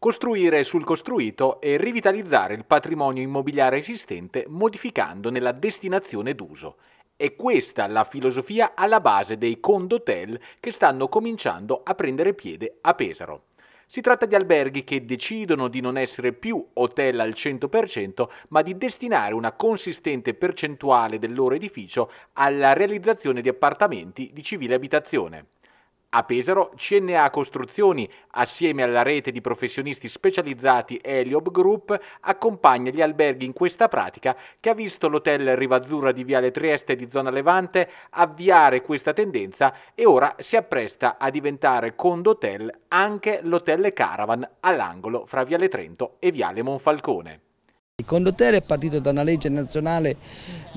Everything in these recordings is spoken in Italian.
costruire sul costruito e rivitalizzare il patrimonio immobiliare esistente modificandone la destinazione d'uso. È questa la filosofia alla base dei condotel che stanno cominciando a prendere piede a Pesaro. Si tratta di alberghi che decidono di non essere più hotel al 100%, ma di destinare una consistente percentuale del loro edificio alla realizzazione di appartamenti di civile abitazione. A Pesaro, CNA Costruzioni, assieme alla rete di professionisti specializzati Eliob Group, accompagna gli alberghi in questa pratica che ha visto l'hotel Rivazzurra di Viale Trieste di zona Levante avviare questa tendenza e ora si appresta a diventare condotel anche l'hotel Caravan all'angolo fra Viale Trento e Viale Monfalcone. Il condottiere è partito da una legge nazionale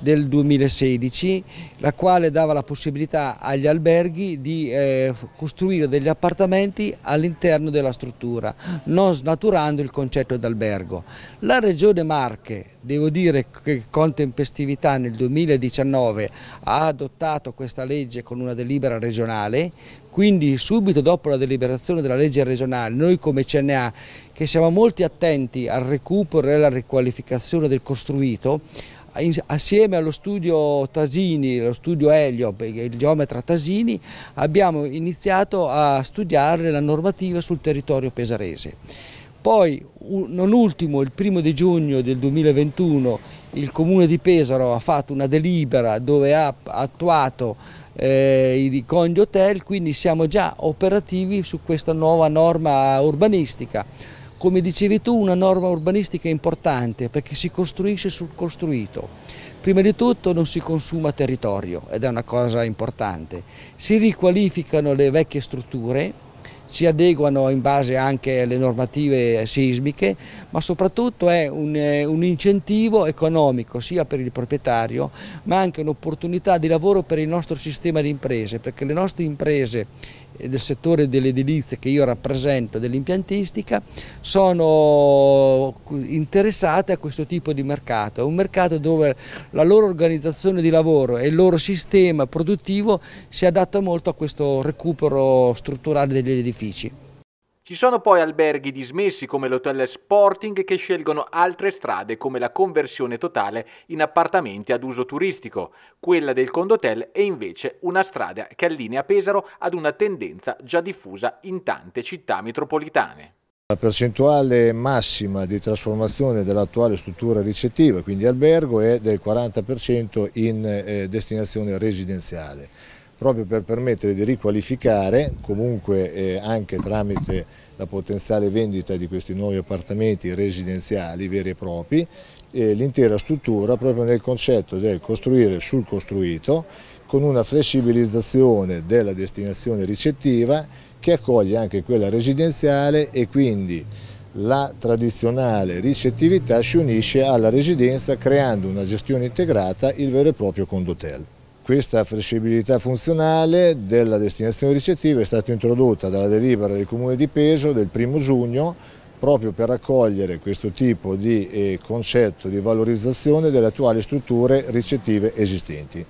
del 2016, la quale dava la possibilità agli alberghi di eh, costruire degli appartamenti all'interno della struttura, non snaturando il concetto d'albergo. La Regione Marche, devo dire che con tempestività nel 2019 ha adottato questa legge con una delibera regionale, quindi subito dopo la deliberazione della legge regionale, noi come CNA, che siamo molto attenti al recupero e alla riqualificazione del costruito, assieme allo studio Tasini, allo studio Elio, il geometra Tasini, abbiamo iniziato a studiare la normativa sul territorio pesarese poi, non ultimo, il primo di giugno del 2021 il Comune di Pesaro ha fatto una delibera dove ha attuato eh, i congli hotel, quindi siamo già operativi su questa nuova norma urbanistica. Come dicevi tu, una norma urbanistica importante perché si costruisce sul costruito. Prima di tutto non si consuma territorio ed è una cosa importante. Si riqualificano le vecchie strutture si adeguano in base anche alle normative sismiche, ma soprattutto è un, eh, un incentivo economico sia per il proprietario, ma anche un'opportunità di lavoro per il nostro sistema di imprese, perché le nostre imprese eh, del settore dell'edilizia che io rappresento, dell'impiantistica, sono interessate a questo tipo di mercato, è un mercato dove la loro organizzazione di lavoro e il loro sistema produttivo si adatta molto a questo recupero strutturale degli edifici. Ci sono poi alberghi dismessi come l'hotel Sporting che scelgono altre strade come la conversione totale in appartamenti ad uso turistico. Quella del Condotel è invece una strada che allinea Pesaro ad una tendenza già diffusa in tante città metropolitane. La percentuale massima di trasformazione dell'attuale struttura ricettiva, quindi albergo, è del 40% in eh, destinazione residenziale, proprio per permettere di riqualificare, comunque eh, anche tramite la potenziale vendita di questi nuovi appartamenti residenziali veri e propri, eh, l'intera struttura proprio nel concetto del costruire sul costruito con una flessibilizzazione della destinazione ricettiva che accoglie anche quella residenziale e quindi la tradizionale ricettività si unisce alla residenza creando una gestione integrata, il vero e proprio condotel. Questa flessibilità funzionale della destinazione ricettiva è stata introdotta dalla delibera del Comune di Peso del 1 giugno proprio per accogliere questo tipo di eh, concetto di valorizzazione delle attuali strutture ricettive esistenti.